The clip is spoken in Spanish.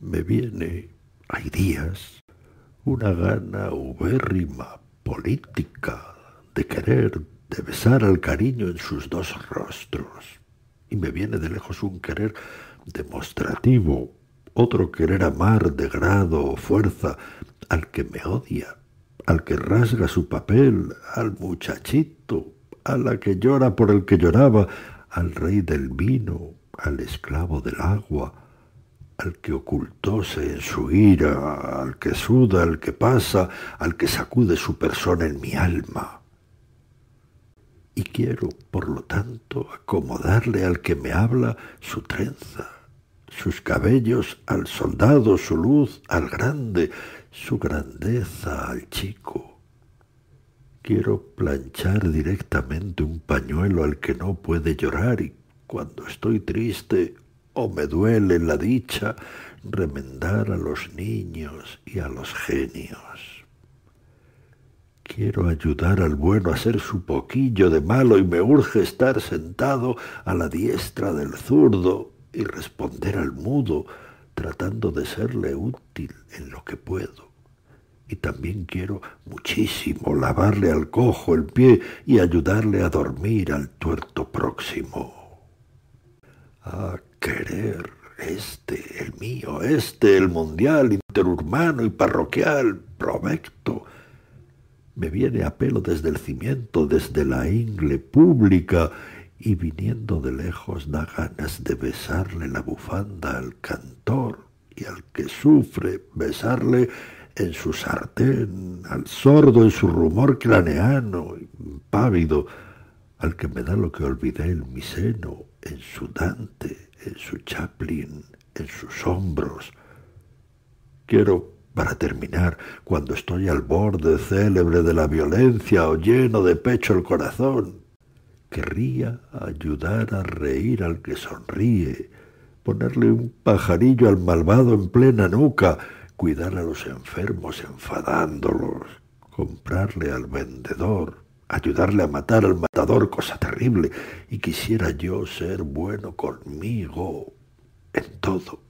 me viene, hay días, una gana ubérrima, política, de querer, de besar al cariño en sus dos rostros. Y me viene de lejos un querer demostrativo, otro querer amar de grado o fuerza al que me odia, al que rasga su papel, al muchachito, a la que llora por el que lloraba, al rey del vino, al esclavo del agua, al que ocultóse en su ira, al que suda, al que pasa, al que sacude su persona en mi alma. Y quiero, por lo tanto, acomodarle al que me habla su trenza, sus cabellos al soldado, su luz al grande, su grandeza al chico. Quiero planchar directamente un pañuelo al que no puede llorar y cuando estoy triste o me duele la dicha remendar a los niños y a los genios. Quiero ayudar al bueno a ser su poquillo de malo y me urge estar sentado a la diestra del zurdo y responder al mudo, tratando de serle útil en lo que puedo. Y también quiero muchísimo lavarle al cojo el pie y ayudarle a dormir al tuerto próximo. Ah, querer, este el mío, este el mundial, interurbano y parroquial, provecto, me viene a pelo desde el cimiento, desde la ingle pública, y viniendo de lejos da ganas de besarle la bufanda al cantor y al que sufre, besarle en su sartén, al sordo en su rumor craneano, pávido, al que me da lo que olvidé en mi seno, en su Dante, en su Chaplin, en sus hombros. Quiero, para terminar, cuando estoy al borde célebre de la violencia o lleno de pecho el corazón, querría ayudar a reír al que sonríe, ponerle un pajarillo al malvado en plena nuca, cuidar a los enfermos enfadándolos, comprarle al vendedor, ayudarle a matar al matador, cosa terrible, y quisiera yo ser bueno conmigo en todo.